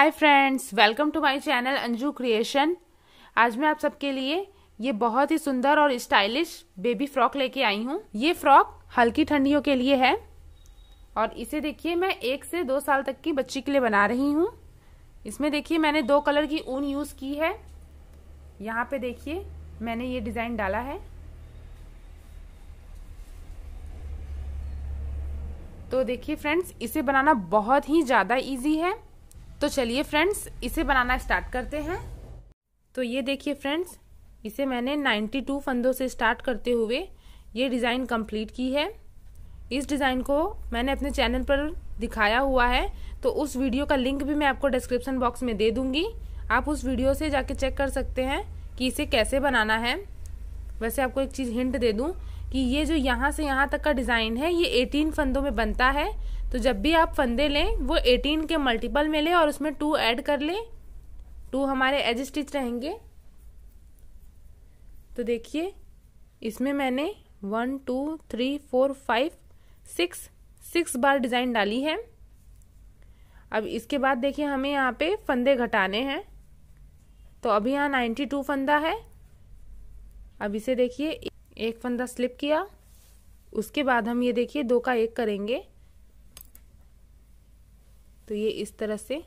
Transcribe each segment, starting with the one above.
hi friends welcome to my channel Anju creation आज मैं आप सबके लिए ये बहुत ही सुंदर और स्टाइलिश बेबी फ्रॉक लेके आई हूँ ये फ्रॉक हल्की ठंडियों के लिए है और इसे देखिए मैं एक से दो साल तक की बच्ची के लिए बना रही हूँ इसमें देखिए मैंने दो कलर की ऊन यूज़ की है यहाँ पर देखिए मैंने ये डिज़ाइन डाला है तो देखिए फ्रेंड्स इसे बनाना बहुत ही ज़्यादा ईजी है तो चलिए फ्रेंड्स इसे बनाना स्टार्ट करते हैं तो ये देखिए फ्रेंड्स इसे मैंने 92 फंदों से स्टार्ट करते हुए ये डिज़ाइन कंप्लीट की है इस डिज़ाइन को मैंने अपने चैनल पर दिखाया हुआ है तो उस वीडियो का लिंक भी मैं आपको डिस्क्रिप्शन बॉक्स में दे दूँगी आप उस वीडियो से जाके चेक कर सकते हैं कि इसे कैसे बनाना है वैसे आपको एक चीज़ हिंट दे दूँ कि ये जो यहाँ से यहाँ तक का डिज़ाइन है ये एटीन फंदों में बनता है तो जब भी आप फंदे लें वो एटीन के मल्टीपल में लें और उसमें टू ऐड कर लें टू हमारे एज स्टिच रहेंगे तो देखिए इसमें मैंने one two three four five six six बार डिज़ाइन डाली है अब इसके बाद देखिए हमें यहाँ पे फंदे घटाने हैं तो अभी यहाँ नाइन्टी टू फंदा है अब इसे देखिए एक फंदा स्लिप किया उसके बाद हम ये देखिए दो का एक करेंगे तो ये इस तरह से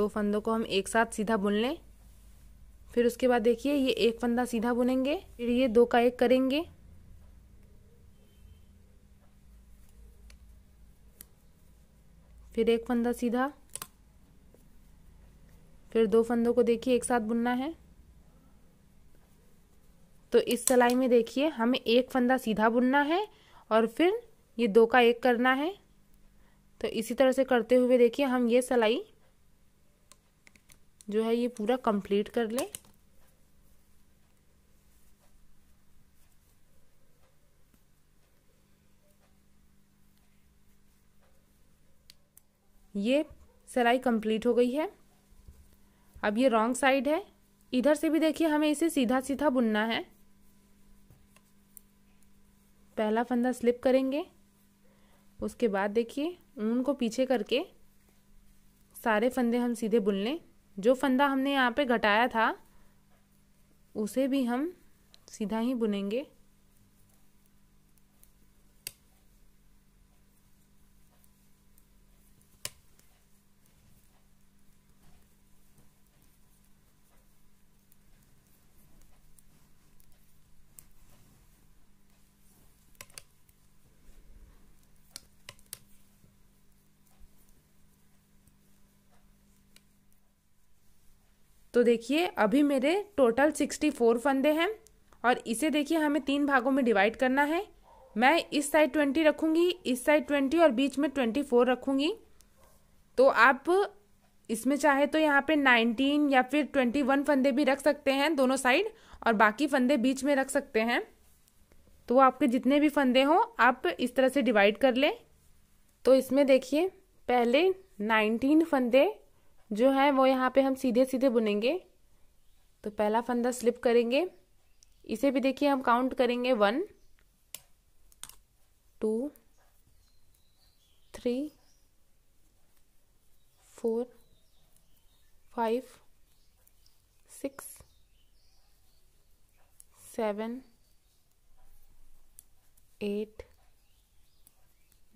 दो फंदों को हम एक साथ सीधा बुन लें फिर उसके बाद देखिए ये एक फंदा सीधा बुनेंगे फिर ये दो का एक करेंगे फिर एक फंदा सीधा फिर दो फंदों को देखिए एक साथ बुनना है तो इस सिलाई में देखिए हमें एक फंदा सीधा बुनना है और फिर ये दो का एक करना है तो इसी तरह से करते हुए देखिए हम ये सिलाई जो है ये पूरा कंप्लीट कर लें ये सिलाई कंप्लीट हो गई है अब ये रॉन्ग साइड है इधर से भी देखिए हमें इसे सीधा सीधा बुनना है पहला फंदा स्लिप करेंगे उसके बाद देखिए ऊन को पीछे करके सारे फंदे हम सीधे बुन लें जो फंदा हमने यहाँ पे घटाया था उसे भी हम सीधा ही बुनेंगे तो देखिए अभी मेरे टोटल सिक्सटी फोर फंदे हैं और इसे देखिए हमें तीन भागों में डिवाइड करना है मैं इस साइड ट्वेंटी रखूँगी इस साइड ट्वेंटी और बीच में ट्वेंटी फोर रखूँगी तो आप इसमें चाहे तो यहाँ पे नाइनटीन या फिर ट्वेंटी वन फंदे भी रख सकते हैं दोनों साइड और बाकी फंदे बीच में रख सकते हैं तो आपके जितने भी फंदे हों आप इस तरह से डिवाइड कर लें तो इसमें देखिए पहले नाइनटीन फंदे जो है वो यहाँ पे हम सीधे सीधे बुनेंगे तो पहला फंदा स्लिप करेंगे इसे भी देखिए हम काउंट करेंगे one two three four five six seven eight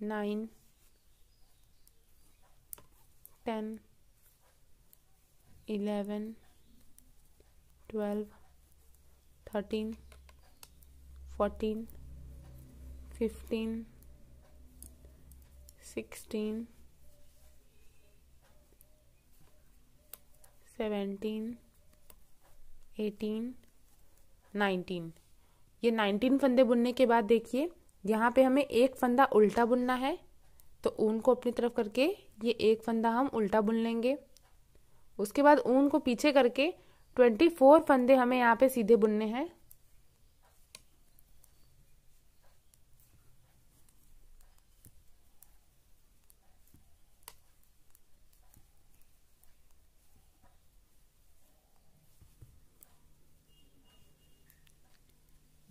nine ten eleven twelve thirteen fourteen fifteen sixteen seventeen eighteen nineteen ये नाइनटीन फंदे बुनने के बाद देखिए यहाँ पे हमें एक फंदा उल्टा बुनना है तो ऊन को अपनी तरफ करके ये एक फंदा हम उल्टा बुन लेंगे उसके बाद ऊन को पीछे करके ट्वेंटी फोर फंदे हमें यहाँ पे सीधे बुनने हैं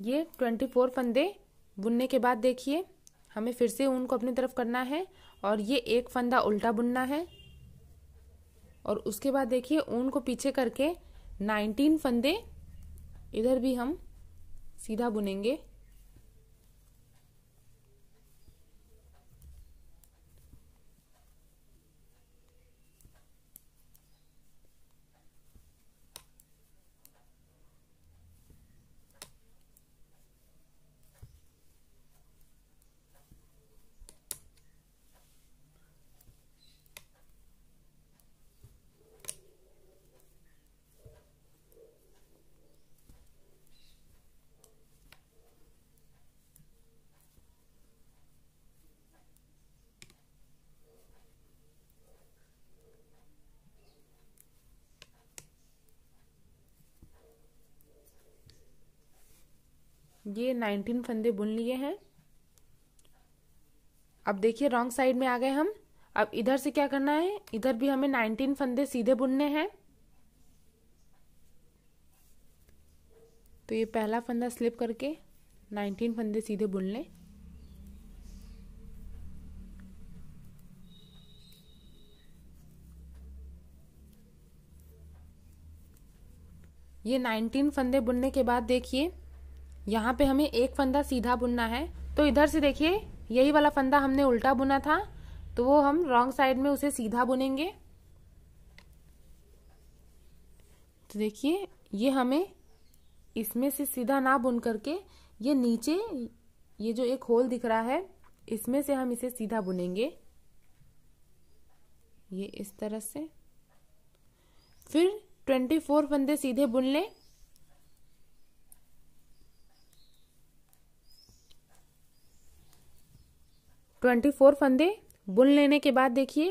ये ट्वेंटी फोर फंदे बुनने के बाद देखिए हमें फिर से ऊन को अपनी तरफ करना है और ये एक फंदा उल्टा बुनना है और उसके बाद देखिए ऊन को पीछे करके नाइनटीन फंदे इधर भी हम सीधा बुनेंगे ये नाइनटीन फंदे बुन लिए हैं अब देखिए रॉन्ग साइड में आ गए हम अब इधर से क्या करना है इधर भी हमें नाइनटीन फंदे सीधे बुनने हैं तो ये पहला फंदा स्लिप करके नाइनटीन फंदे सीधे बुन लें ये नाइनटीन फंदे बुनने के बाद देखिए यहाँ पे हमें एक फंदा सीधा बुनना है तो इधर से देखिए यही वाला फंदा हमने उल्टा बुना था तो वो हम रॉन्ग साइड में उसे सीधा बुनेंगे तो देखिए ये हमें इसमें से सीधा ना बुन करके ये नीचे ये जो एक होल दिख रहा है इसमें से हम इसे सीधा बुनेंगे ये इस तरह से फिर ट्वेंटी फोर फंदे सीधे बुन लें ट्वेंटी फोर फंदे बुन लेने के बाद देखिए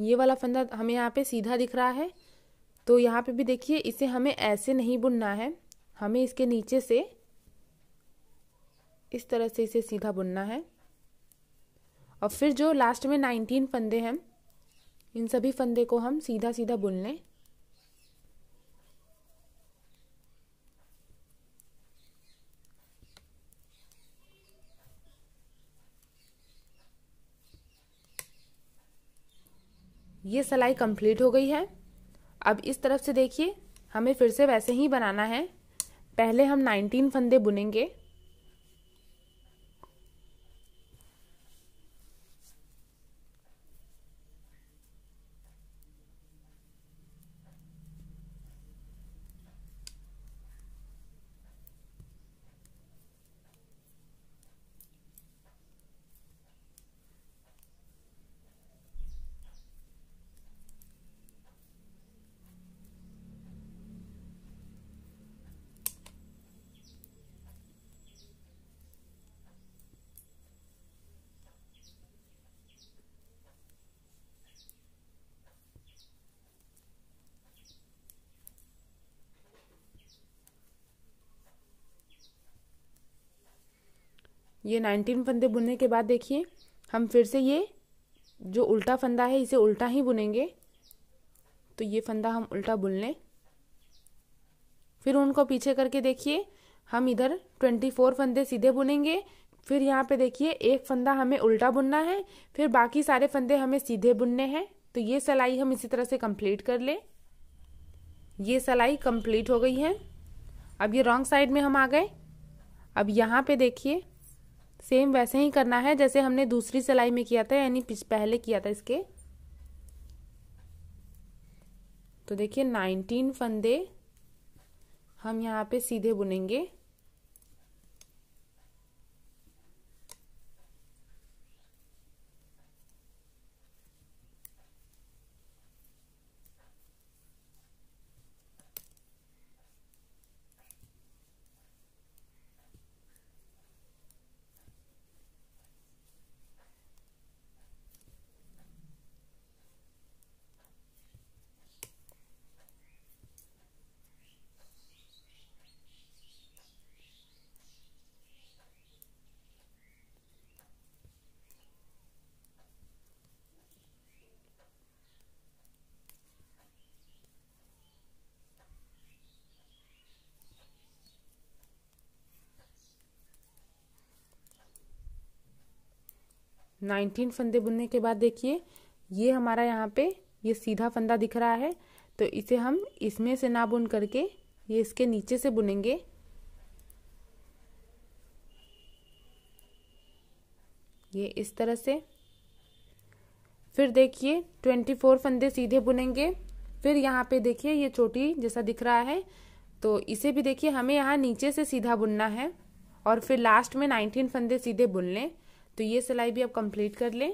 ये वाला फंदा हमें यहाँ पे सीधा दिख रहा है तो यहाँ पे भी देखिए इसे हमें ऐसे नहीं बुनना है हमें इसके नीचे से इस तरह से इसे सीधा बुनना है और फिर जो लास्ट में नाइनटीन फंदे हैं इन सभी फंदे को हम सीधा सीधा बुन लें ये सिलाई कंप्लीट हो गई है अब इस तरफ से देखिए हमें फिर से वैसे ही बनाना है पहले हम 19 फंदे बुनेंगे ये नाइनटीन फंदे बुनने के बाद देखिए हम फिर से ये जो उल्टा फंदा है इसे उल्टा ही बुनेंगे तो ये फंदा हम उल्टा बुन लें फिर उनको पीछे करके देखिए हम इधर ट्वेंटी फोर फंदे सीधे बुनेंगे फिर यहाँ पे देखिए एक फंदा हमें उल्टा बुनना है फिर बाकी सारे फंदे हमें सीधे बुनने हैं तो ये सिलाई हम इसी तरह से कंप्लीट कर लें ये सलाई कंप्लीट हो गई है अब ये रॉन्ग साइड में हम आ गए अब यहाँ पे देखिए सेम वैसे ही करना है जैसे हमने दूसरी सिलाई में किया था यानी पहले किया था इसके तो देखिए नाइनटीन फंदे हम यहाँ पे सीधे बुनेंगे 19 फंदे बुनने के बाद देखिए ये हमारा यहाँ पे ये सीधा फंदा दिख रहा है तो इसे हम इसमें से ना बुन करके ये इसके नीचे से बुनेंगे ये इस तरह से फिर देखिए ट्वेंटी फोर फंदे सीधे बुनेंगे फिर यहाँ पे देखिए ये चोटी जैसा दिख रहा है तो इसे भी देखिए हमें यहाँ नीचे से सीधा बुनना है और फिर लास्ट में नाइनटीन फंदे सीधे बुन लें तो ये सिलाई भी आप कंप्लीट कर लें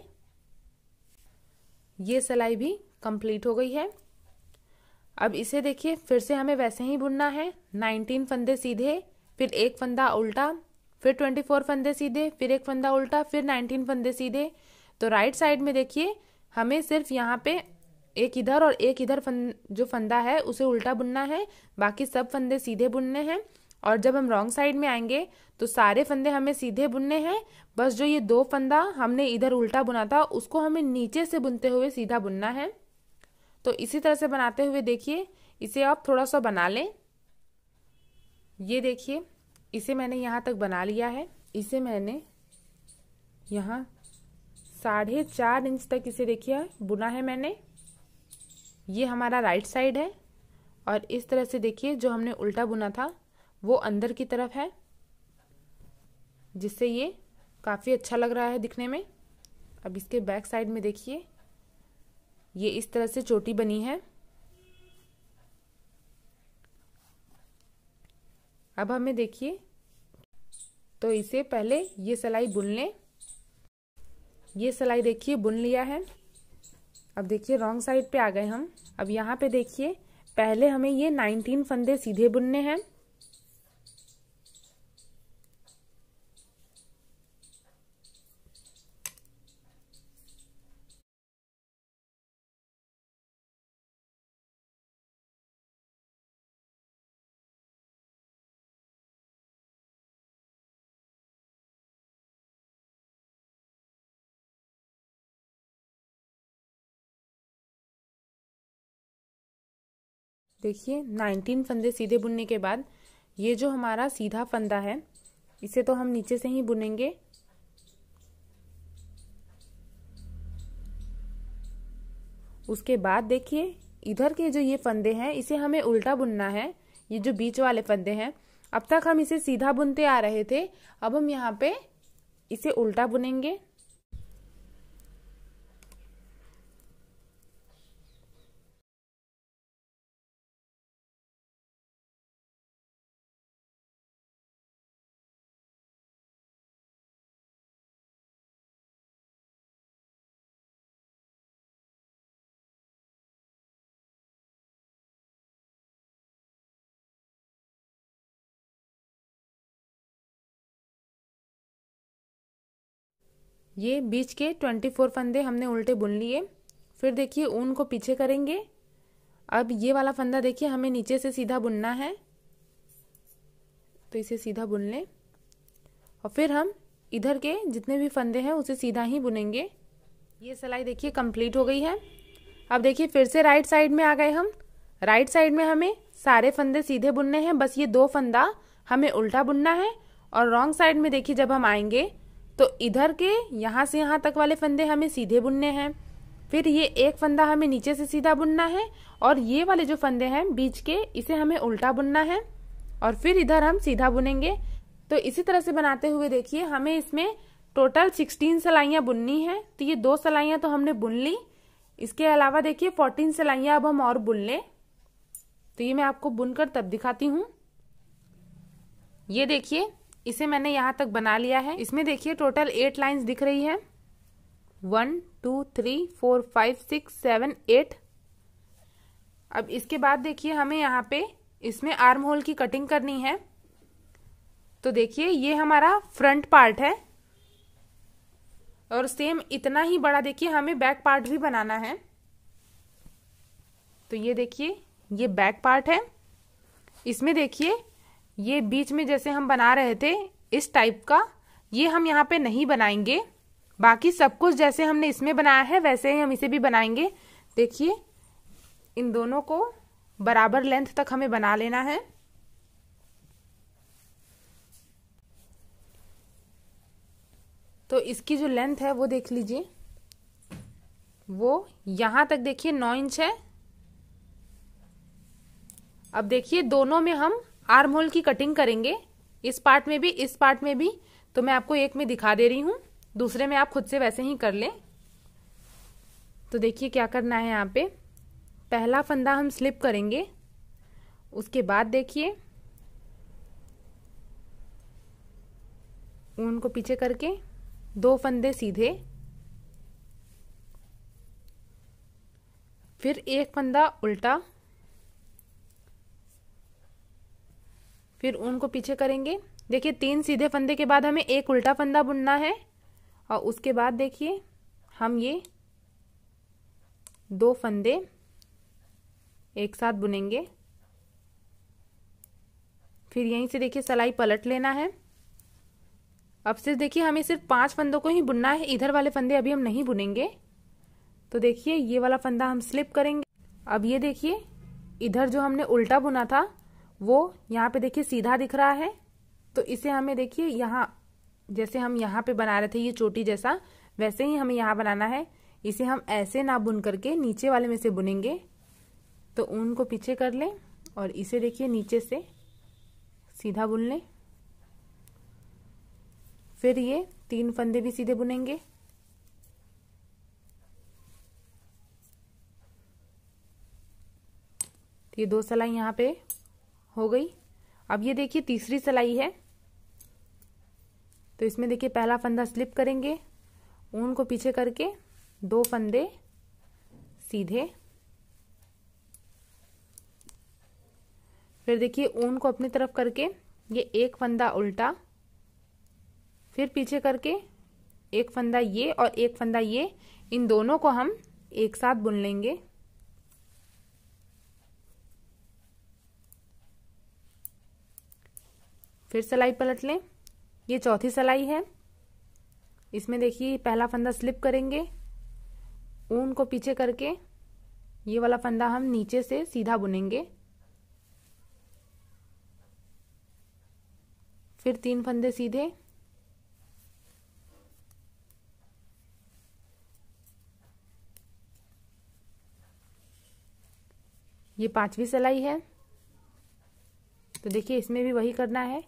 ये सिलाई भी कंप्लीट हो गई है अब इसे देखिए फिर से हमें वैसे ही बुनना है नाइनटीन फंदे सीधे फिर एक फंदा उल्टा फिर ट्वेंटी फोर फंदे सीधे फिर एक फंदा उल्टा फिर नाइनटीन फंदे सीधे तो राइट साइड में देखिए हमें सिर्फ यहाँ पे एक इधर और एक इधर फंद जो फंदा है उसे उल्टा बुनना है बाकी सब फंदे सीधे बुनने हैं और जब हम रॉन्ग साइड में आएंगे तो सारे फंदे हमें सीधे बुनने हैं बस जो ये दो फंदा हमने इधर उल्टा बुना था उसको हमें नीचे से बुनते हुए सीधा बुनना है तो इसी तरह से बनाते हुए देखिए इसे आप थोड़ा सा बना लें ये देखिए इसे मैंने यहाँ तक बना लिया है इसे मैंने यहाँ साढ़े चार इंच तक इसे देखिए बुना है मैंने ये हमारा राइट साइड है और इस तरह से देखिए जो हमने उल्टा बुना था वो अंदर की तरफ है जिससे ये काफ़ी अच्छा लग रहा है दिखने में अब इसके बैक साइड में देखिए ये इस तरह से चोटी बनी है अब हमें देखिए तो इसे पहले ये सिलाई बुन लें ये सिलाई देखिए बुन लिया है अब देखिए रॉन्ग साइड पे आ गए हम अब यहाँ पे देखिए पहले हमें ये 19 फंदे सीधे बुनने हैं देखिए नाइनटीन फंदे सीधे बुनने के बाद ये जो हमारा सीधा फंदा है इसे तो हम नीचे से ही बुनेंगे उसके बाद देखिए इधर के जो ये फंदे हैं इसे हमें उल्टा बुनना है ये जो बीच वाले फंदे हैं अब तक हम इसे सीधा बुनते आ रहे थे अब हम यहाँ पे इसे उल्टा बुनेंगे ये बीच के ट्वेंटी फोर फंदे हमने उल्टे बुन लिए फिर देखिए ऊन को पीछे करेंगे अब ये वाला फंदा देखिए हमें नीचे से सीधा बुनना है तो इसे सीधा बुन लें और फिर हम इधर के जितने भी फंदे हैं उसे सीधा ही बुनेंगे ये सिलाई देखिए कंप्लीट हो गई है अब देखिए फिर से राइट साइड में आ गए हम राइट साइड में हमें सारे फंदे सीधे बुनने हैं बस ये दो फंदा हमें उल्टा बुनना है और रॉन्ग साइड में देखिए जब हम आएंगे तो इधर के यहाँ से यहाँ तक वाले फंदे हमें सीधे बुनने हैं फिर ये एक फंदा हमें नीचे से सीधा बुनना है और ये वाले जो फंदे हैं बीच के इसे हमें उल्टा बुनना है और फिर इधर हम सीधा बुनेंगे तो इसी तरह से बनाते हुए देखिए हमें इसमें टोटल सिक्सटीन सलाइयाँ बुननी है तो ये दो सलाइयाँ तो हमने बुन ली इसके अलावा देखिए फोर्टीन सलाइयाँ अब हम और बुन लें तो ये मैं आपको बुनकर तब दिखाती हूँ ये देखिए इसे मैंने यहाँ तक बना लिया है इसमें देखिए टोटल एट लाइन्स दिख रही है one two three four five six seven eight अब इसके बाद देखिए हमें यहाँ पे इसमें आर्म होल की कटिंग करनी है तो देखिए ये हमारा फ्रंट पार्ट है और सेम इतना ही बड़ा देखिए हमें बैक पार्ट भी बनाना है तो ये देखिए ये बैक पार्ट है इसमें देखिए ये बीच में जैसे हम बना रहे थे इस टाइप का ये हम यहाँ पे नहीं बनाएंगे बाकी सब कुछ जैसे हमने इसमें बनाया है वैसे ही हम इसे भी बनाएंगे देखिए इन दोनों को बराबर लेंथ तक हमें बना लेना है तो इसकी जो लेंथ है वो देख लीजिए वो यहाँ तक देखिए नौ इंच है अब देखिए दोनों में हम आर्म होल की कटिंग करेंगे इस पार्ट में भी इस पार्ट में भी तो मैं आपको एक में दिखा दे रही हूँ दूसरे में आप खुद से वैसे ही कर लें तो देखिए क्या करना है यहाँ पे पहला फंदा हम स्लिप करेंगे उसके बाद देखिए ऊन को पीछे करके दो फंदे सीधे फिर एक फंदा उल्टा फिर ऊन को पीछे करेंगे देखिए तीन सीधे फंदे के बाद हमें एक उल्टा फंदा बुनना है और उसके बाद देखिए हम ये दो फंदे एक साथ बुनेंगे फिर यहीं से देखिए सलाई पलट लेना है अब सिर्फ देखिए हमें सिर्फ पांच फंदों को ही बुनना है इधर वाले फंदे अभी हम नहीं बुनेंगे तो देखिए ये वाला फंदा हम स्लिप करेंगे अब ये देखिए इधर जो हमने उल्टा बुना था वो यहाँ पे देखिए सीधा दिख रहा है तो इसे हमें देखिए यहाँ जैसे हम यहाँ पे बना रहे थे ये चोटी जैसा वैसे ही हमें यहाँ बनाना है इसे हम ऐसे ना बुन करके नीचे वाले में से बुनेंगे तो ऊन को पीछे कर लें और इसे देखिए नीचे से सीधा बुन लें फिर ये तीन फंदे भी सीधे बुनेंगे ये दो सलाई यहाँ पे हो गई अब ये देखिए तीसरी सिलाई है तो इसमें देखिए पहला फंदा स्लिप करेंगे ऊन को पीछे करके दो फंदे सीधे फिर देखिए ऊन को अपनी तरफ करके ये एक फंदा उल्टा फिर पीछे करके एक फंदा ये और एक फंदा ये इन दोनों को हम एक साथ बुन लेंगे फिर सलाई पलट लें ये चौथी सलाई है इसमें देखिए पहला फंदा स्लिप करेंगे ऊन को पीछे करके ये वाला फंदा हम नीचे से सीधा बुनेंगे फिर तीन फंदे सीधे ये पांचवी सिलाई है तो देखिए इसमें भी वही करना है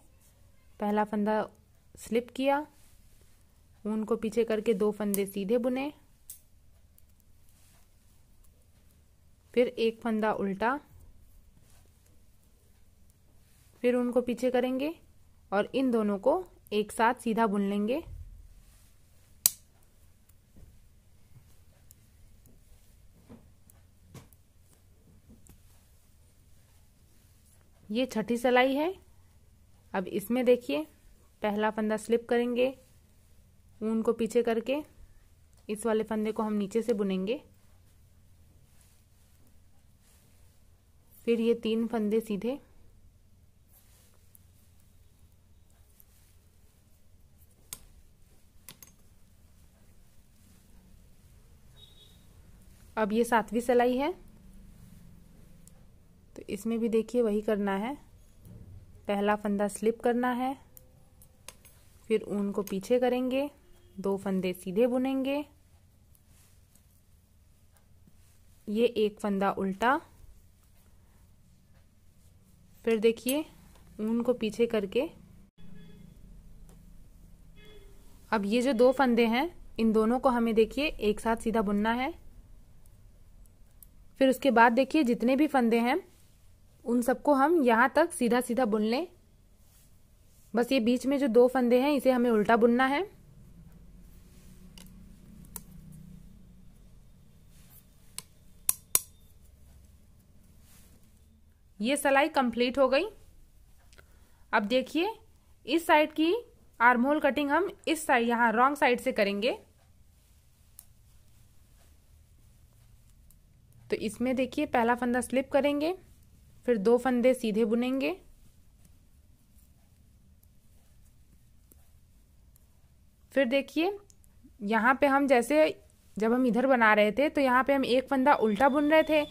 पहला फंदा स्लिप किया ऊन को पीछे करके दो फंदे सीधे बुने फिर एक फंदा उल्टा फिर ऊन को पीछे करेंगे और इन दोनों को एक साथ सीधा बुन लेंगे ये छठी सलाई है अब इसमें देखिए पहला फंदा स्लिप करेंगे ऊन को पीछे करके इस वाले फंदे को हम नीचे से बुनेंगे फिर ये तीन फंदे सीधे अब ये सातवीं सिलाई है तो इसमें भी देखिए वही करना है पहला फंदा स्लिप करना है फिर ऊन को पीछे करेंगे दो फंदे सीधे बुनेंगे ये एक फंदा उल्टा फिर देखिए ऊन को पीछे करके अब ये जो दो फंदे हैं इन दोनों को हमें देखिए एक साथ सीधा बुनना है फिर उसके बाद देखिए जितने भी फंदे हैं उन सबको हम यहाँ तक सीधा सीधा बुन लें बस ये बीच में जो दो फंदे हैं इसे हमें उल्टा बुनना है ये सलाई कंप्लीट हो गई अब देखिए इस साइड की आर्म होल कटिंग हम इस साइड यहाँ रॉन्ग साइड से करेंगे तो इसमें देखिए पहला फंदा स्लिप करेंगे फिर दो फंदे सीधे बुनेंगे फिर देखिए यहाँ पे हम जैसे जब हम इधर बना रहे थे तो यहाँ पे हम एक फंदा उल्टा बुन रहे थे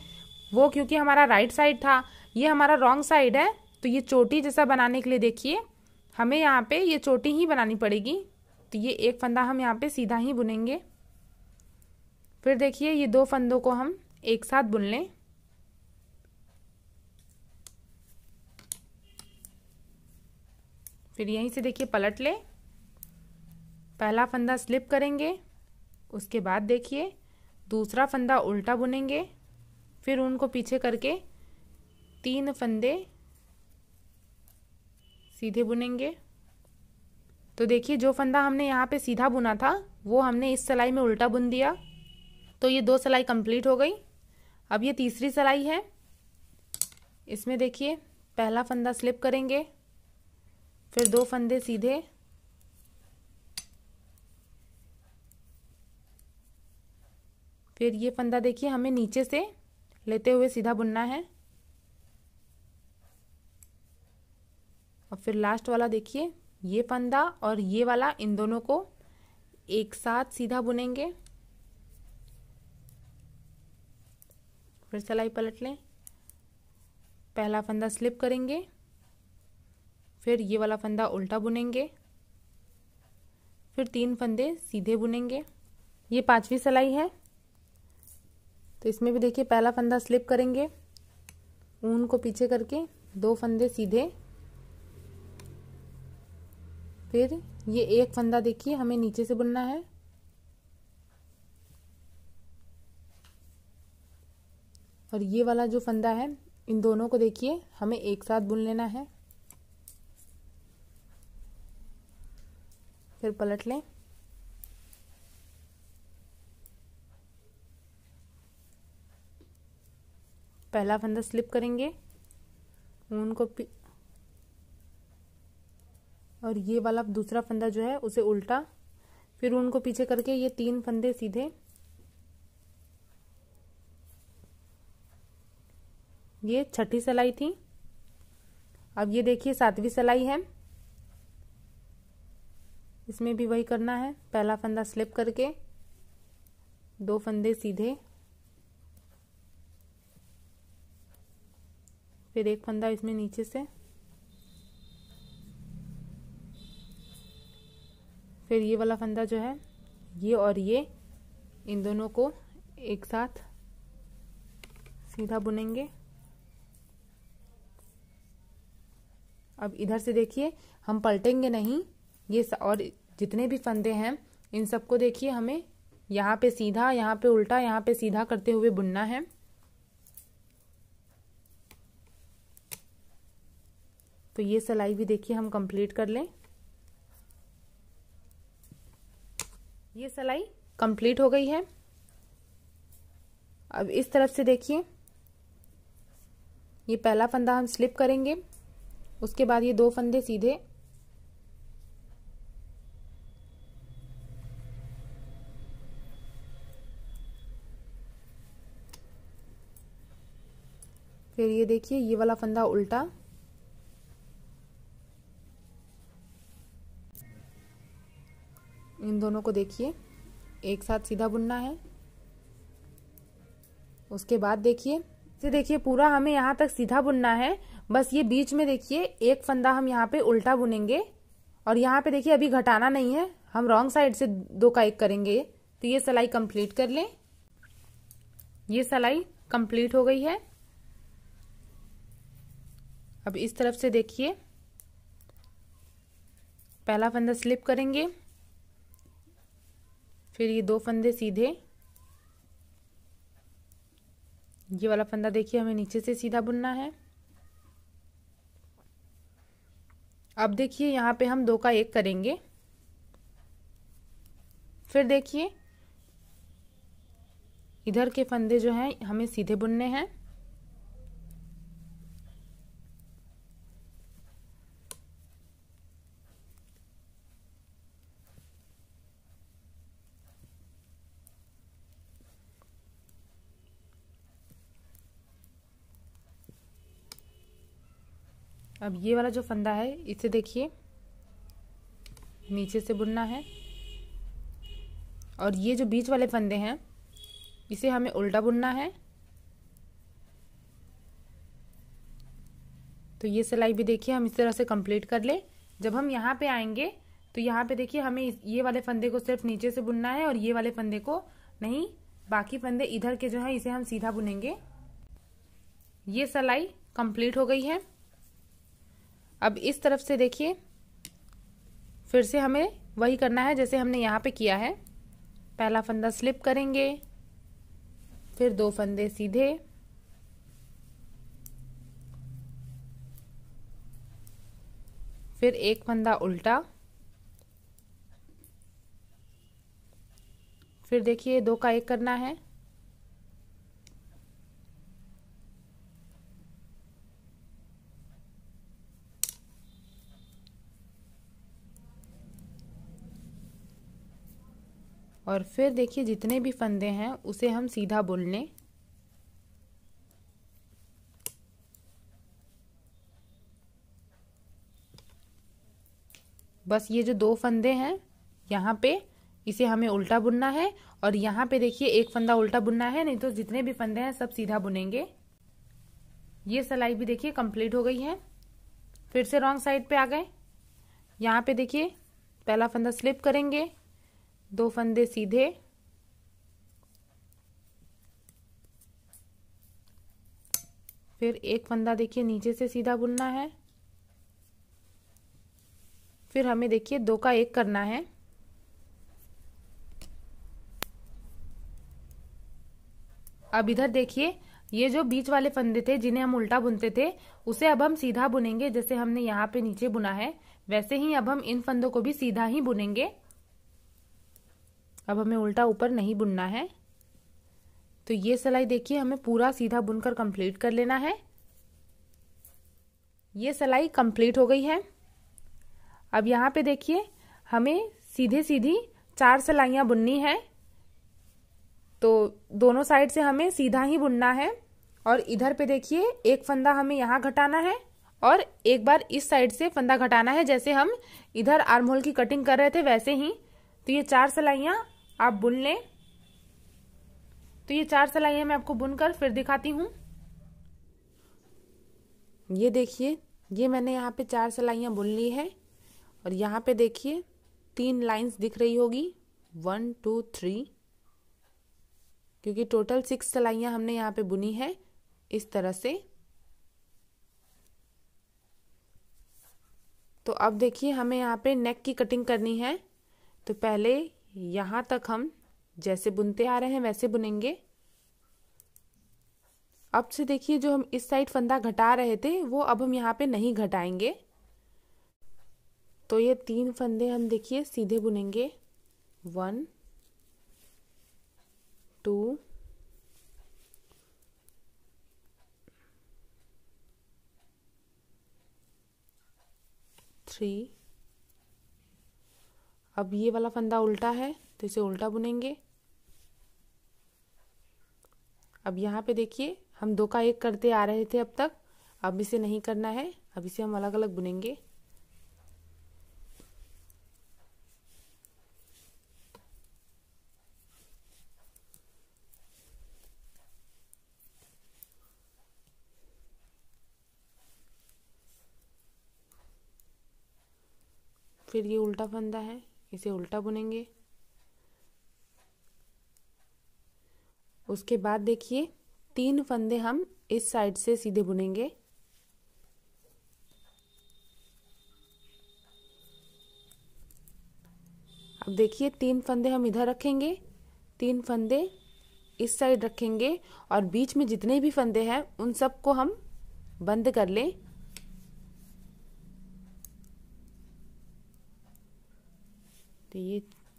वो क्योंकि हमारा राइट साइड था ये हमारा रॉन्ग साइड है तो ये चोटी जैसा बनाने के लिए देखिए हमें यहाँ पे ये चोटी ही बनानी पड़ेगी तो ये एक फंदा हम यहाँ पे सीधा ही बुनेंगे फिर देखिए ये दो फंदों को हम एक साथ बुन लें फिर यहीं से देखिए पलट लें पहला फंदा स्लिप करेंगे उसके बाद देखिए दूसरा फंदा उल्टा बुनेंगे फिर उनको पीछे करके तीन फंदे सीधे बुनेंगे तो देखिए जो फंदा हमने यहाँ पे सीधा बुना था वो हमने इस सिलाई में उल्टा बुन दिया तो ये दो सिलाई कंप्लीट हो गई अब ये तीसरी सिलाई है इसमें देखिए पहला फंदा स्लिप करेंगे फिर दो फंदे सीधे फिर ये फंदा देखिए हमें नीचे से लेते हुए सीधा बुनना है और फिर लास्ट वाला देखिए ये फंदा और ये वाला इन दोनों को एक साथ सीधा बुनेंगे फिर सिलाई पलट लें पहला फंदा स्लिप करेंगे फिर ये वाला फंदा उल्टा बुनेंगे फिर तीन फंदे सीधे बुनेंगे ये पांचवी सिलाई है तो इसमें भी देखिए पहला फंदा स्लिप करेंगे ऊन को पीछे करके दो फंदे सीधे फिर ये एक फंदा देखिए हमें नीचे से बुनना है और ये वाला जो फंदा है इन दोनों को देखिए हमें एक साथ बुन लेना है फिर पलट लें पहला फंदा स्लिप करेंगे ऊन को और ये वाला दूसरा फंदा जो है उसे उल्टा फिर ऊन को पीछे करके ये तीन फंदे सीधे ये छठी सलाई थी अब ये देखिए सातवीं सलाई है इसमें भी वही करना है पहला फंदा स्लिप करके दो फंदे सीधे फिर एक फंदा इसमें नीचे से फिर ये वाला फंदा जो है ये और ये इन दोनों को एक साथ सीधा बुनेंगे अब इधर से देखिए हम पलटेंगे नहीं ये और जितने भी फंदे हैं इन सबको देखिए हमें यहाँ पे सीधा यहाँ पे उल्टा यहाँ पे सीधा करते हुए बुनना है तो ये सिलाई भी देखिए हम कंप्लीट कर लें ये सिलाई कंप्लीट हो गई है अब इस तरफ से देखिए ये पहला फंदा हम स्लिप करेंगे उसके बाद ये दो फंदे सीधे फिर ये देखिए ये वाला फंदा उल्टा इन दोनों को देखिए एक साथ सीधा बुनना है उसके बाद देखिए इसे देखिए पूरा हमें यहाँ तक सीधा बुनना है बस ये बीच में देखिए एक फंदा हम यहाँ पे उल्टा बुनेंगे और यहाँ पे देखिए अभी घटाना नहीं है हम रॉन्ग साइड से दो का एक करेंगे तो ये सिलाई कंप्लीट कर लें ये सलाई कंप्लीट हो गई है अब इस तरफ से देखिए पहला फंदा स्लिप करेंगे फिर ये दो फंदे सीधे ये वाला फंदा देखिए हमें नीचे से सीधा बुनना है अब देखिए यहाँ पे हम दो का एक करेंगे फिर देखिए इधर के फंदे जो हैं हमें सीधे बुनने हैं अब ये वाला जो फंदा है इसे देखिए नीचे से बुनना है और ये जो बीच वाले फंदे हैं इसे हमें उल्टा बुनना है तो ये सिलाई भी देखिए हम इस तरह से कंप्लीट कर ले जब हम यहाँ पे आएंगे तो यहाँ पे देखिए हमें ये वाले फंदे को सिर्फ नीचे से बुनना है और ये वाले फंदे को नहीं बाकी फंदे इधर के जो है इसे हम सीधा बुनेंगे ये सिलाई कंप्लीट हो गई है अब इस तरफ से देखिए फिर से हमें वही करना है जैसे हमने यहाँ पे किया है पहला फंदा स्लिप करेंगे फिर दो फंदे सीधे फिर एक फंदा उल्टा फिर देखिए दो का एक करना है और फिर देखिए जितने भी फंदे हैं उसे हम सीधा बुन लें बस ये जो दो फंदे हैं यहाँ पे इसे हमें उल्टा बुनना है और यहाँ पे देखिए एक फंदा उल्टा बुनना है नहीं तो जितने भी फंदे हैं सब सीधा बुनेंगे ये सिलाई भी देखिए कंप्लीट हो गई है फिर से रॉन्ग साइड पे आ गए यहाँ पे देखिए पहला फंदा स्लिप करेंगे दो फंदे सीधे फिर एक फंदा देखिए नीचे से सीधा बुनना है फिर हमें देखिए दो का एक करना है अब इधर देखिए ये जो बीच वाले फंदे थे जिन्हें हम उल्टा बुनते थे उसे अब हम सीधा बुनेंगे जैसे हमने यहाँ पे नीचे बुना है वैसे ही अब हम इन फंदों को भी सीधा ही बुनेंगे अब हमें उल्टा ऊपर नहीं बुनना है तो ये सिलाई देखिए हमें पूरा सीधा बुनकर कंप्लीट कर लेना है ये सिलाई कंप्लीट हो गई है अब यहाँ पे देखिए हमें सीधे सीधी चार सिलाइयाँ बुननी है तो दोनों साइड से हमें सीधा ही बुनना है और इधर पे देखिए एक फंदा हमें यहाँ घटाना है और एक बार इस साइड से फंदा घटाना है जैसे हम इधर आर्म होल की कटिंग कर रहे थे वैसे ही तो ये चार सिलाइयाँ आप बुन लें तो ये चार सलाइयाँ मैं आपको बुनकर फिर दिखाती हूँ ये देखिए ये मैंने यहाँ पे चार सिलाइयाँ बुन ली है और यहाँ पे देखिए तीन लाइंस दिख रही होगी वन टू थ्री क्योंकि टोटल सिक्स सिलाइयाँ हमने यहाँ पे बुनी है इस तरह से तो अब देखिए हमें यहाँ पे नेक की कटिंग करनी है तो पहले यहाँ तक हम जैसे बुनते आ रहे हैं वैसे बुनेंगे अब से देखिए जो हम इस साइड फंदा घटा रहे थे वो अब हम यहाँ पे नहीं घटाएंगे तो ये तीन फंदे हम देखिए सीधे बुनेंगे वन टू थ्री अब ये वाला फंदा उल्टा है तो इसे उल्टा बुनेंगे अब यहाँ पे देखिए हम दो का एक करते आ रहे थे अब तक अब इसे नहीं करना है अब इसे हम अलग अलग बुनेंगे फिर ये उल्टा फंदा है इसे उल्टा बुनेंगे उसके बाद देखिए तीन फंदे हम इस साइड से सीधे बुनेंगे अब देखिए तीन फंदे हम इधर रखेंगे तीन फंदे इस साइड रखेंगे और बीच में जितने भी फंदे हैं उन सबको हम बंद कर लें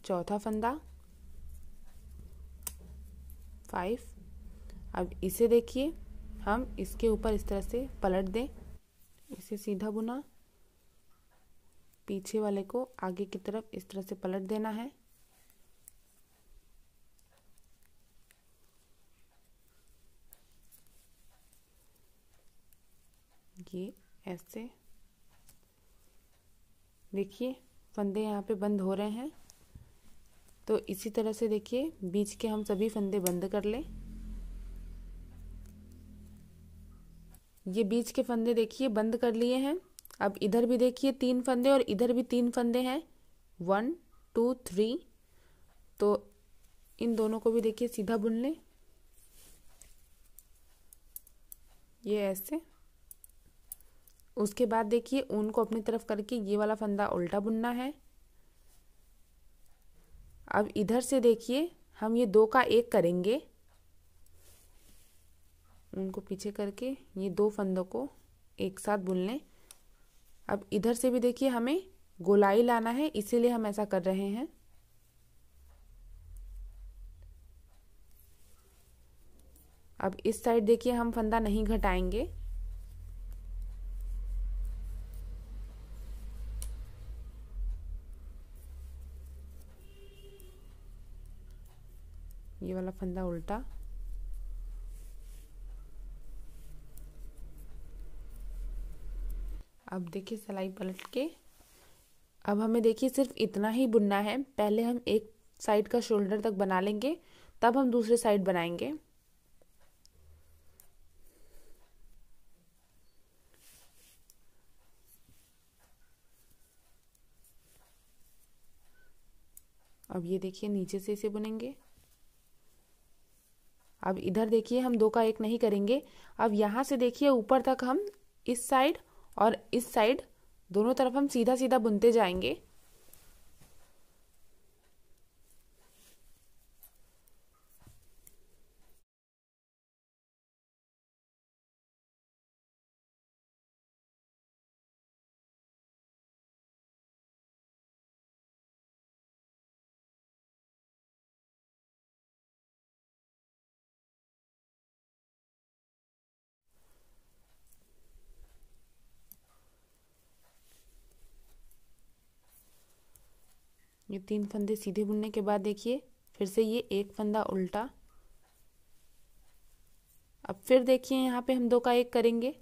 चौथा फंदा फाइव अब इसे देखिए हम इसके ऊपर इस तरह से पलट दें इसे सीधा बुना पीछे वाले को आगे की तरफ इस तरह से पलट देना है ये ऐसे देखिए फंदे यहाँ पे बंद हो रहे हैं तो इसी तरह से देखिए बीच के हम सभी फंदे बंद कर लें ये बीच के फंदे देखिए बंद कर लिए हैं अब इधर भी देखिए तीन फंदे और इधर भी तीन फंदे हैं वन टू थ्री तो इन दोनों को भी देखिए सीधा बुन लें ये ऐसे उसके बाद देखिए ऊन को अपनी तरफ करके ये वाला फंदा उल्टा बुनना है अब इधर से देखिए हम ये दो का एक करेंगे उनको पीछे करके ये दो फंदों को एक साथ बुन लें अब इधर से भी देखिए हमें गोलाई लाना है इसीलिए हम ऐसा कर रहे हैं अब इस साइड देखिए हम फंदा नहीं घटाएंगे फंदा उल्टा अब देखिए सलाई पलट के अब हमें देखिए सिर्फ इतना ही बुनना है पहले हम एक साइड का शोल्डर तक बना लेंगे तब हम दूसरे साइड बनाएंगे अब ये देखिए नीचे से इसे बुनेंगे अब इधर देखिए हम दो का एक नहीं करेंगे अब यहाँ से देखिए ऊपर तक हम इस साइड और इस साइड दोनों तरफ हम सीधा सीधा बुनते जाएंगे ये तीन फंदे सीधे बुनने के बाद देखिए फिर से ये एक फंदा उल्टा अब फिर देखिए यहाँ पे हम दो का एक करेंगे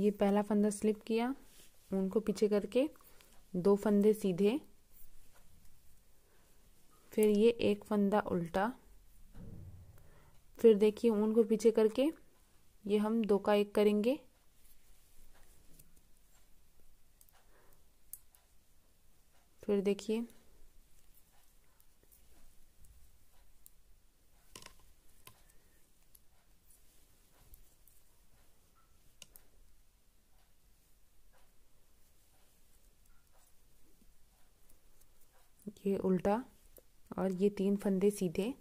ये पहला फंदा स्लिप किया उनको पीछे करके दो फंदे सीधे फिर ये एक फंदा उल्टा फिर देखिए ऊन को पीछे करके ये हम दो का एक करेंगे फिर देखिए ये उल्टा और ये तीन फंदे सीधे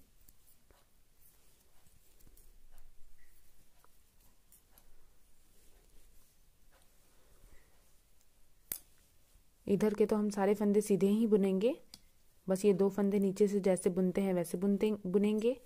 इधर के तो हम सारे फंदे सीधे ही बुनेंगे बस ये दो फंदे नीचे से जैसे बुनते हैं वैसे बुनते बुनेंगे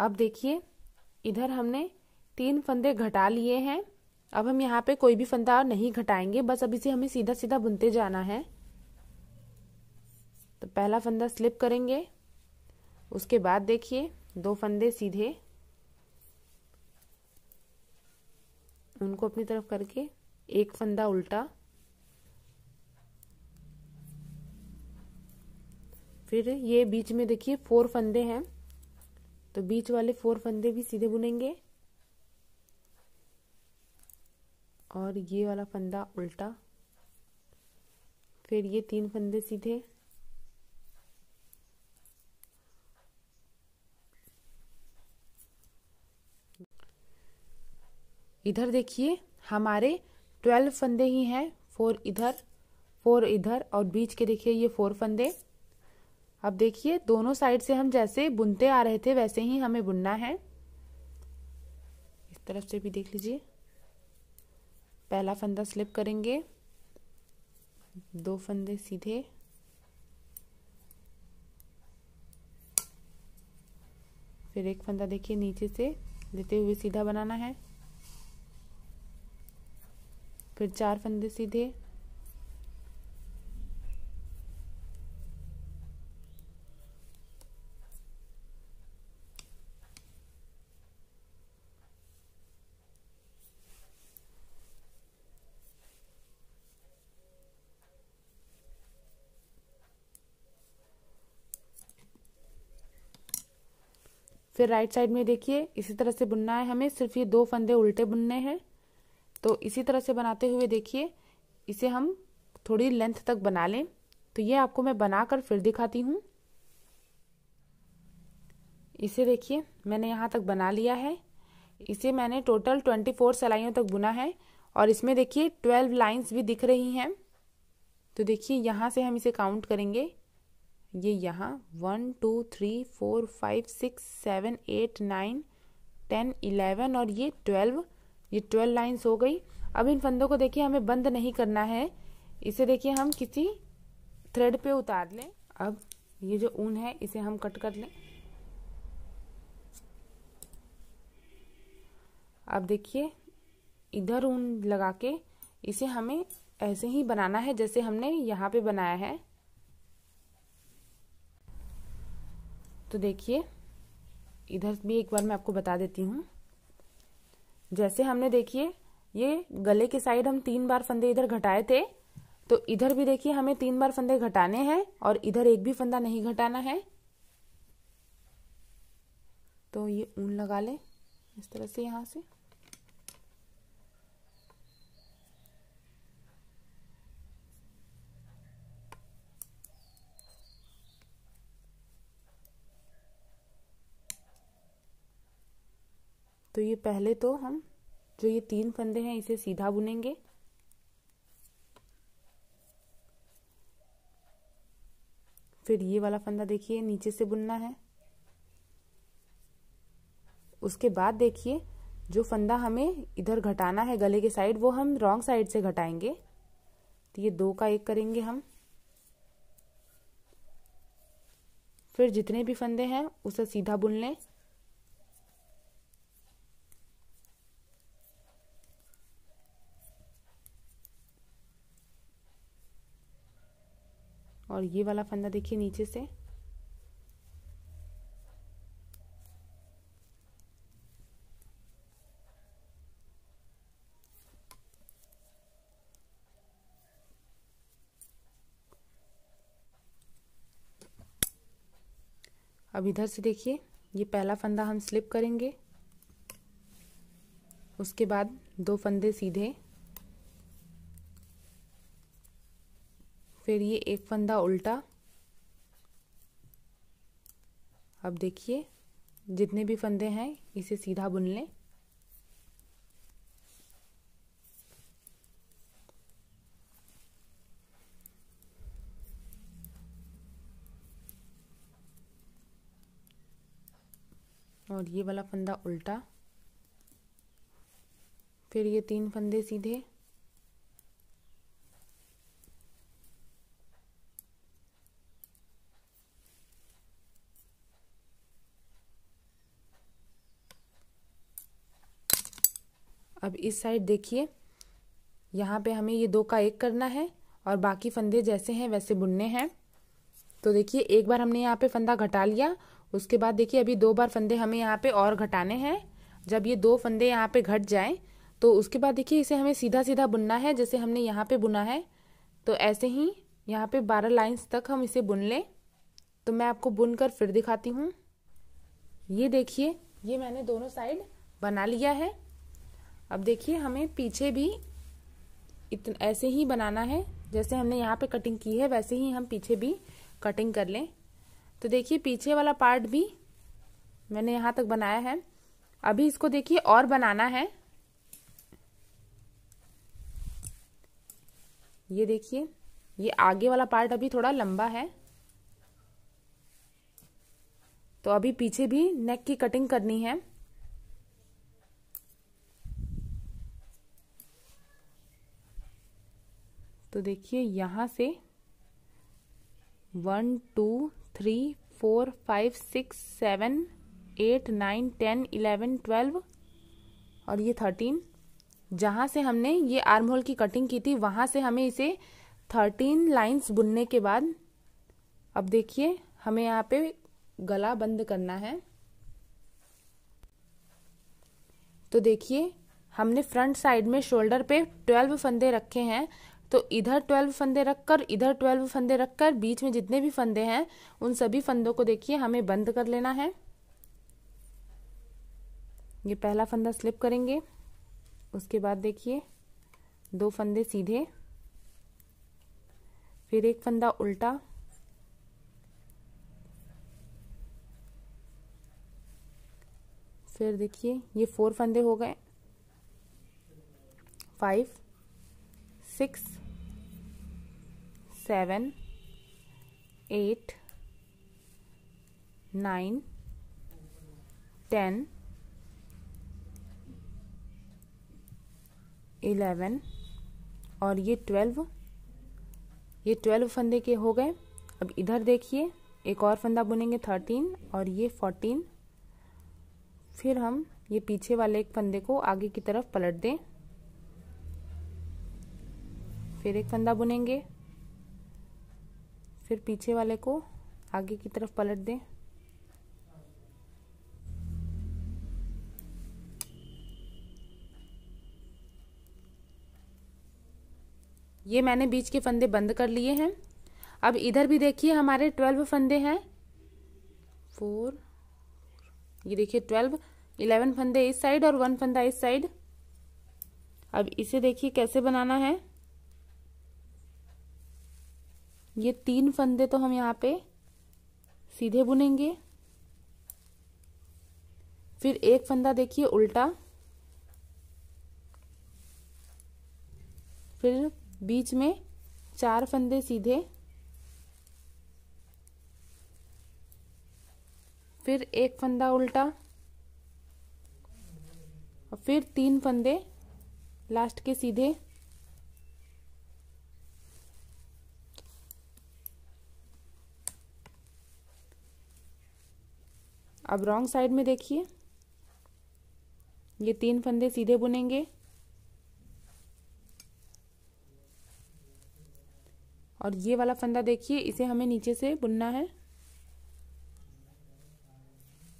अब देखिए इधर हमने तीन फंदे घटा लिए हैं अब हम यहाँ पे कोई भी फंदा नहीं घटाएंगे बस अभी से हमें सीधा सीधा बुनते जाना है तो पहला फंदा स्लिप करेंगे उसके बाद देखिए दो फंदे सीधे उनको अपनी तरफ करके एक फंदा उल्टा फिर ये बीच में देखिए फोर फंदे हैं तो बीच वाले फोर फंदे भी सीधे बुनेंगे और ये वाला फंदा उल्टा फिर ये तीन फंदे सीधे इधर देखिए हमारे ट्वेल्व फंदे ही हैं फोर इधर फोर इधर और बीच के देखिए ये फोर फंदे अब देखिए दोनों साइड से हम जैसे बुनते आ रहे थे वैसे ही हमें बुनना है इस तरफ से भी देख लीजिए पहला फंदा स्लिप करेंगे दो फंदे सीधे फिर एक फंदा देखिए नीचे से लेते हुए सीधा बनाना है फिर चार फंदे सीधे फिर राइट साइड में देखिए इसी तरह से बुनना है हमें सिर्फ ये दो फंदे उल्टे बुनने हैं तो इसी तरह से बनाते हुए देखिए इसे हम थोड़ी लेंथ तक बना लें तो ये आपको मैं बनाकर फिर दिखाती हूँ इसे देखिए मैंने यहाँ तक बना लिया है इसे मैंने टोटल ट्वेंटी फोर सिलाइयों तक बुना है और इसमें देखिए ट्वेल्व लाइंस भी दिख रही हैं तो देखिए यहाँ से हम इसे काउंट करेंगे ये यहाँ one two three four five six seven eight nine ten eleven और ये ट्वेल्व ये ट्वेल्व लाइन्स हो गई अब इन फंदों को देखिए हमें बंद नहीं करना है इसे देखिए हम किसी थ्रेड पे उतार लें अब ये जो ऊन है इसे हम कट कर लें अब देखिए इधर ऊन लगा के इसे हमें ऐसे ही बनाना है जैसे हमने यहाँ पे बनाया है तो देखिए इधर भी एक बार मैं आपको बता देती हूँ जैसे हमने देखिए ये गले के साइड हम तीन बार फंदे इधर घटाए थे तो इधर भी देखिए हमें तीन बार फंदे घटाने हैं और इधर एक भी फंदा नहीं घटाना है तो ये ऊन लगा ले इस तरह से यहाँ से तो ये पहले तो हम जो ये तीन फंदे हैं इसे सीधा बुनेंगे फिर ये वाला फंदा देखिए नीचे से बुनना है उसके बाद देखिए जो फंदा हमें इधर घटाना है गले के साइड वो हम रॉन्ग साइड से घटाएंगे तो ये दो का एक करेंगे हम फिर जितने भी फंदे हैं उसे सीधा बुन लें और ये वाला फंदा देखिए नीचे से अब इधर से देखिए ये पहला फंदा हम स्लिप करेंगे उसके बाद दो फंदे सीधे फिर ये एक फंदा उल्टा अब देखिए जितने भी फंदे हैं इसे सीधा बुन लें और ये वाला फंदा उल्टा फिर ये तीन फंदे सीधे अब इस साइड देखिए यहाँ पे हमें ये दो का एक करना है और बाकी फंदे जैसे हैं वैसे बुनने हैं तो देखिए एक बार हमने यहाँ पे फंदा घटा लिया उसके बाद देखिए अभी दो बार फंदे हमें यहाँ पे और घटाने हैं जब ये दो फंदे यहाँ पे घट जाएं तो उसके बाद देखिए इसे हमें सीधा सीधा बुनना है जैसे हमने यहाँ पे बुना है तो ऐसे ही यहाँ पे बारह लाइन्स तक हम इसे बुन लें तो मैं आपको बुन कर फिर दिखाती हूँ ये देखिए ये मैंने दोनों साइड बना लिया है अब देखिए हमें पीछे भी इतना ऐसे ही बनाना है जैसे हमने यहाँ पे कटिंग की है वैसे ही हम पीछे भी कटिंग कर लें तो देखिए पीछे वाला पार्ट भी मैंने यहाँ तक बनाया है अभी इसको देखिए और बनाना है ये देखिए ये आगे वाला पार्ट अभी थोड़ा लंबा है तो अभी पीछे भी नेक की कटिंग करनी है तो देखिए यहाँ से one two three four five six seven eight nine ten eleven twelve और ये थर्टीन जहाँ से हमने ये आर्म होल की कटिंग की थी वहाँ से हमें इसे थर्टीन लाइंस बुनने के बाद अब देखिए हमें यहाँ पे गला बंद करना है तो देखिए हमने फ्रंट साइड में शोल्डर पे ट्वेल्व फंदे रखे हैं तो इधर ट्वेल्व फंदे रखकर इधर ट्वेल्व फंदे रखकर बीच में जितने भी फंदे हैं उन सभी फंदों को देखिए हमें बंद कर लेना है ये पहला फंदा स्लिप करेंगे उसके बाद देखिए दो फंदे सीधे फिर एक फंदा उल्टा फिर देखिए ये फोर फंदे हो गए five six seven eight nine ten eleven और ये ट्वेल्व ये ट्वेल्व फंदे के हो गए अब इधर देखिए एक और फंदा बुनेंगे थर्टीन और ये फोर्टीन फिर हम ये पीछे वाले एक फंदे को आगे की तरफ पलट दें फिर एक फंदा बुनेंगे फिर पीछे वाले को आगे की तरफ पलट दें ये मैंने बीच के फंदे बंद कर लिए हैं अब इधर भी देखिए हमारे ट्वेल्व फंदे हैं फोर ये देखिए ट्वेल्व इलेवन फंदे इस साइड और वन फंदा इस साइड अब इसे देखिए कैसे बनाना है ये तीन फंदे तो हम यहाँ पे सीधे बुनेंगे फिर एक फंदा देखिए उल्टा फिर बीच में चार फंदे सीधे फिर एक फंदा उल्टा और फिर तीन फंदे लास्ट के सीधे अब रॉन्ग साइड में देखिए ये तीन फंदे सीधे बुनेंगे और ये वाला फंदा देखिए इसे हमें नीचे से बुनना है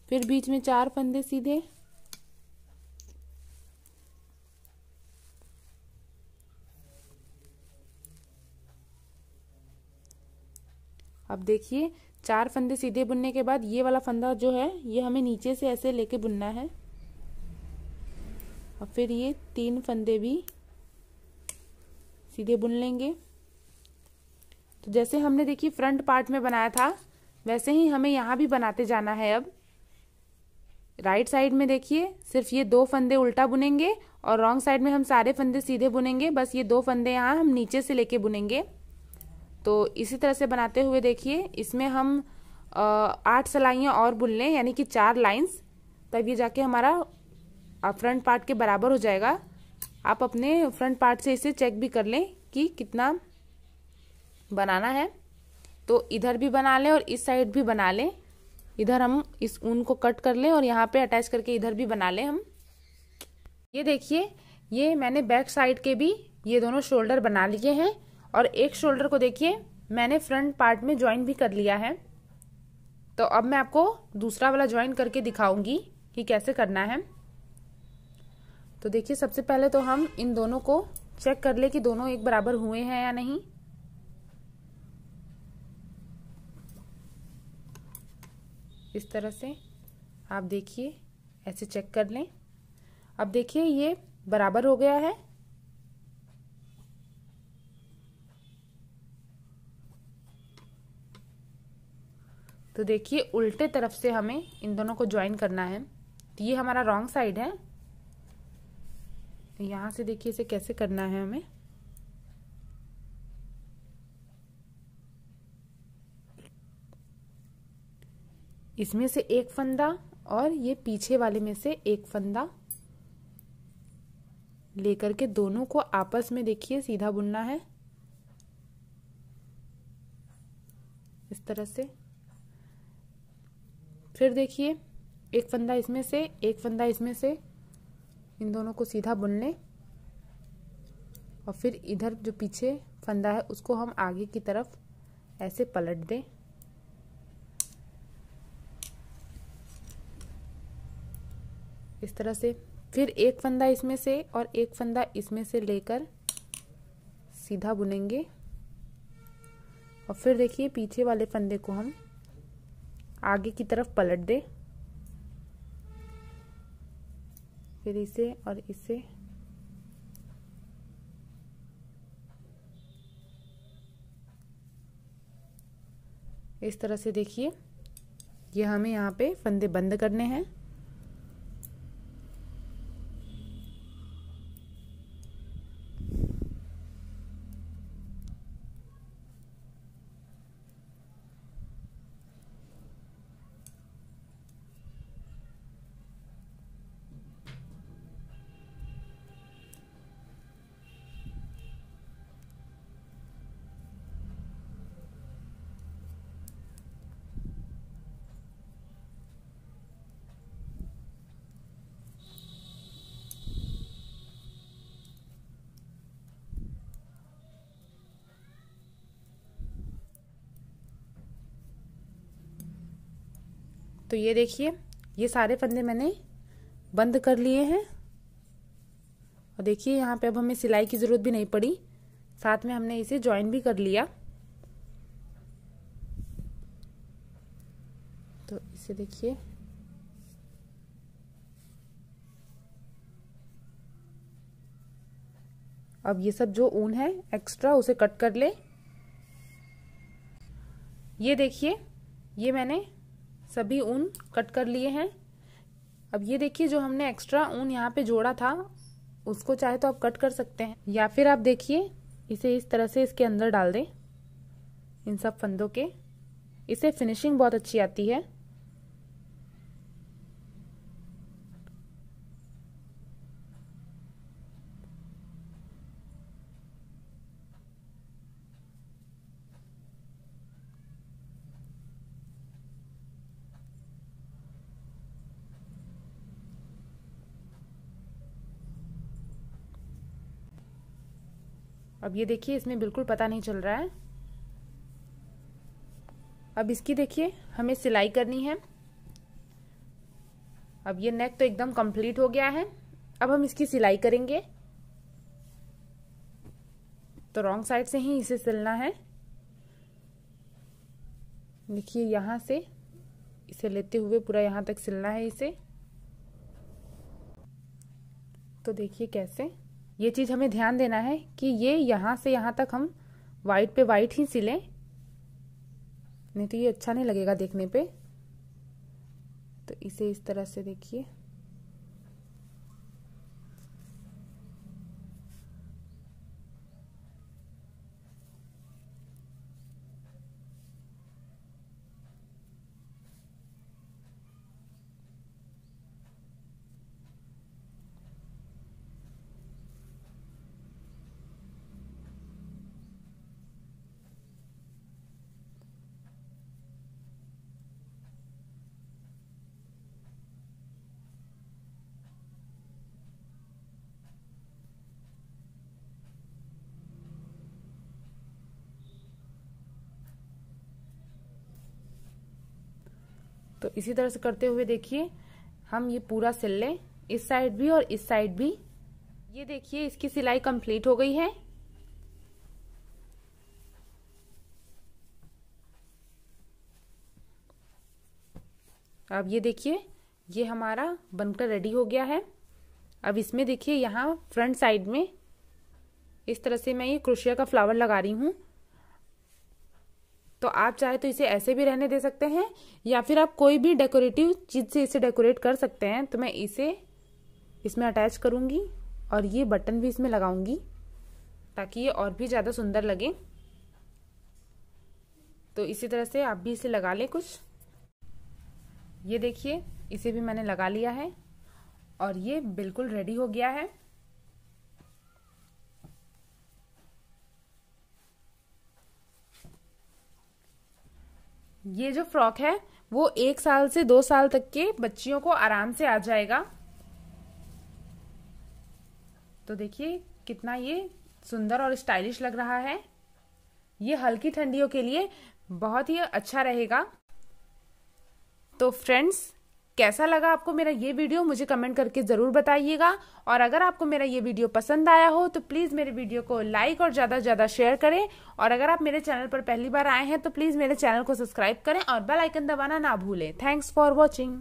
फिर बीच में चार फंदे सीधे अब देखिए चार फंदे सीधे बुनने के बाद ये वाला फंदा जो है ये हमें नीचे से ऐसे लेके बुनना है और फिर ये तीन फंदे भी सीधे बुन लेंगे तो जैसे हमने देखिए फ्रंट पार्ट में बनाया था वैसे ही हमें यहाँ भी बनाते जाना है अब राइट साइड में देखिए सिर्फ ये दो फंदे उल्टा बुनेंगे और रॉन्ग साइड में हम सारे फंदे सीधे बुनेंगे बस ये दो फंदे यहाँ हम नीचे से लेके बुनेंगे तो इसी तरह से बनाते हुए देखिए इसमें हम आठ सलाइयाँ और बुन लें यानी कि चार लाइंस तब ये जाके हमारा फ्रंट पार्ट के बराबर हो जाएगा आप अपने फ्रंट पार्ट से इसे चेक भी कर लें कि कितना बनाना है तो इधर भी बना लें और इस साइड भी बना लें इधर हम इस ऊन को कट कर लें और यहाँ पे अटैच करके इधर भी बना लें हम ये देखिए ये मैंने बैक साइड के भी ये दोनों शोल्डर बना लिए हैं और एक शोल्डर को देखिए मैंने फ्रंट पार्ट में ज्वाइन भी कर लिया है तो अब मैं आपको दूसरा वाला ज्वाइन करके दिखाऊंगी कि कैसे करना है तो देखिए सबसे पहले तो हम इन दोनों को चेक कर ले कि दोनों एक बराबर हुए हैं या नहीं इस तरह से आप देखिए ऐसे चेक कर लें अब देखिए ये बराबर हो गया है तो देखिए उल्टे तरफ से हमें इन दोनों को ज्वाइन करना है तो ये हमारा रॉन्ग साइड है तो यहाँ से देखिए इसे कैसे करना है हमें इसमें से एक फंदा और ये पीछे वाले में से एक फंदा लेकर के दोनों को आपस में देखिए सीधा बुनना है इस तरह से फिर देखिए एक फंदा इसमें से एक फंदा इसमें से इन दोनों को सीधा बुन लें और फिर इधर जो पीछे फंदा है उसको हम आगे की तरफ ऐसे पलट दें इस तरह से फिर एक फंदा इसमें से और एक फंदा इसमें से लेकर सीधा बुनेंगे और फिर देखिए पीछे वाले फंदे को हम आगे की तरफ पलट दे फिर इसे और इसे इस तरह से देखिए ये हमें यहाँ पे फंदे बंद करने हैं तो ये देखिए ये सारे फंदे मैंने बंद कर लिए हैं और देखिए यहाँ पे अब हमें सिलाई की ज़रूरत भी नहीं पड़ी साथ में हमने इसे ज्वाइन भी कर लिया तो इसे देखिए अब ये सब जो ऊन है एक्स्ट्रा उसे कट कर ले ये देखिए ये मैंने सभी ऊन कट कर लिए हैं अब ये देखिए जो हमने एक्स्ट्रा ऊन यहाँ पे जोड़ा था उसको चाहे तो आप कट कर सकते हैं या फिर आप देखिए इसे इस तरह से इसके अंदर डाल दें इन सब फंदों के इसे फिनिशिंग बहुत अच्छी आती है अब ये देखिए इसमें बिल्कुल पता नहीं चल रहा है अब इसकी देखिए हमें सिलाई करनी है अब ये नेक तो एकदम कंप्लीट हो गया है अब हम इसकी सिलाई करेंगे तो रॉन्ग साइड से ही इसे सिलना है देखिए यहाँ से इसे लेते हुए पूरा यहाँ तक सिलना है इसे तो देखिए कैसे ये चीज़ हमें ध्यान देना है कि ये यहाँ से यहाँ तक हम वाइट पे वाइट ही सिलें नहीं तो ये अच्छा नहीं लगेगा देखने पे तो इसे इस तरह से देखिए इसी तरह से करते हुए देखिए हम ये पूरा सिल लें इस साइड भी और इस साइड भी ये देखिए इसकी सिलाई कंप्लीट हो गई है अब ये देखिए ये हमारा बनकर रेडी हो गया है अब इसमें देखिए यहाँ फ्रंट साइड में इस तरह से मैं ये क्रोशिया का फ्लावर लगा रही हूँ तो आप चाहे तो इसे ऐसे भी रहने दे सकते हैं या फिर आप कोई भी डेकोरेटिव चीज़ से इसे डेकोरेट कर सकते हैं तो मैं इसे इसमें अटैच करूंगी और ये बटन भी इसमें लगाऊंगी ताकि ये और भी ज़्यादा सुंदर लगे तो इसी तरह से आप भी इसे लगा लें कुछ ये देखिए इसे भी मैंने लगा लिया है और ये बिल्कुल रेडी हो गया है ये जो फ्रॉक है वो एक साल से दो साल तक के बच्चियों को आराम से आ जाएगा तो देखिए कितना ये सुंदर और स्टाइलिश लग रहा है ये हल्की ठंडियों के लिए बहुत ही अच्छा रहेगा तो फ्रेंड्स कैसा लगा आपको मेरा ये वीडियो मुझे कमेंट करके ज़रूर बताइएगा और अगर आपको मेरा ये वीडियो पसंद आया हो तो प्लीज़ मेरे वीडियो को लाइक और ज़्यादा से ज़्यादा शेयर करें और अगर आप मेरे चैनल पर पहली बार आए हैं तो प्लीज़ मेरे चैनल को सब्सक्राइब करें और बेल आइकन दबाना ना भूलें थैंक्स फॉर वॉचिंग